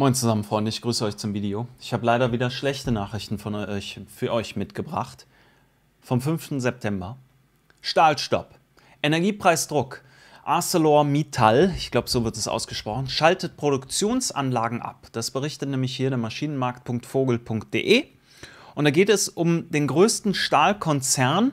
Moin zusammen, Freunde, ich grüße euch zum Video. Ich habe leider wieder schlechte Nachrichten von euch, für euch mitgebracht. Vom 5. September. Stahlstopp. Energiepreisdruck. ArcelorMittal, ich glaube, so wird es ausgesprochen, schaltet Produktionsanlagen ab. Das berichtet nämlich hier der Maschinenmarkt.vogel.de. Und da geht es um den größten Stahlkonzern,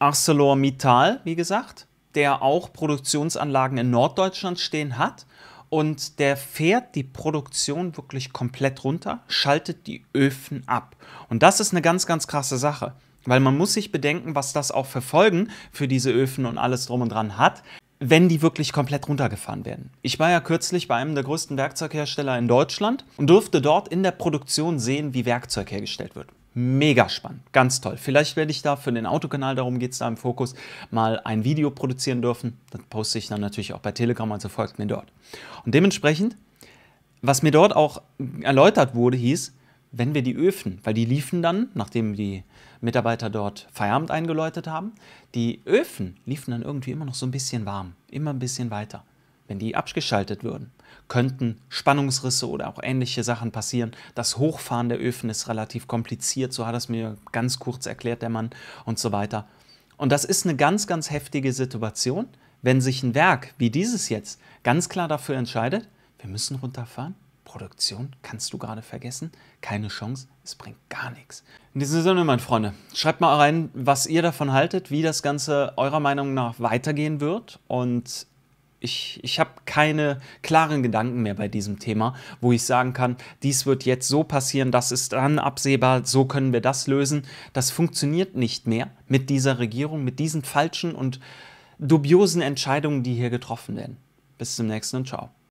ArcelorMittal, wie gesagt, der auch Produktionsanlagen in Norddeutschland stehen hat und der fährt die Produktion wirklich komplett runter, schaltet die Öfen ab. Und das ist eine ganz, ganz krasse Sache. Weil man muss sich bedenken, was das auch für Folgen für diese Öfen und alles drum und dran hat, wenn die wirklich komplett runtergefahren werden. Ich war ja kürzlich bei einem der größten Werkzeughersteller in Deutschland und durfte dort in der Produktion sehen, wie Werkzeug hergestellt wird mega spannend, ganz toll. Vielleicht werde ich da für den Autokanal, darum geht es da im Fokus, mal ein Video produzieren dürfen. Das poste ich dann natürlich auch bei Telegram, also folgt mir dort. Und dementsprechend, was mir dort auch erläutert wurde, hieß, wenn wir die Öfen, weil die liefen dann, nachdem die Mitarbeiter dort Feierabend eingeläutet haben, die Öfen liefen dann irgendwie immer noch so ein bisschen warm, immer ein bisschen weiter wenn die abgeschaltet würden, könnten Spannungsrisse oder auch ähnliche Sachen passieren. Das Hochfahren der Öfen ist relativ kompliziert, so hat es mir ganz kurz erklärt der Mann und so weiter. Und das ist eine ganz, ganz heftige Situation, wenn sich ein Werk wie dieses jetzt ganz klar dafür entscheidet, wir müssen runterfahren. Produktion kannst du gerade vergessen. Keine Chance, es bringt gar nichts. In diesem Sinne, meine Freunde, schreibt mal rein, was ihr davon haltet, wie das Ganze eurer Meinung nach weitergehen wird. Und ich, ich habe keine klaren Gedanken mehr bei diesem Thema, wo ich sagen kann, dies wird jetzt so passieren, das ist dann absehbar, so können wir das lösen. Das funktioniert nicht mehr mit dieser Regierung, mit diesen falschen und dubiosen Entscheidungen, die hier getroffen werden. Bis zum nächsten und ciao.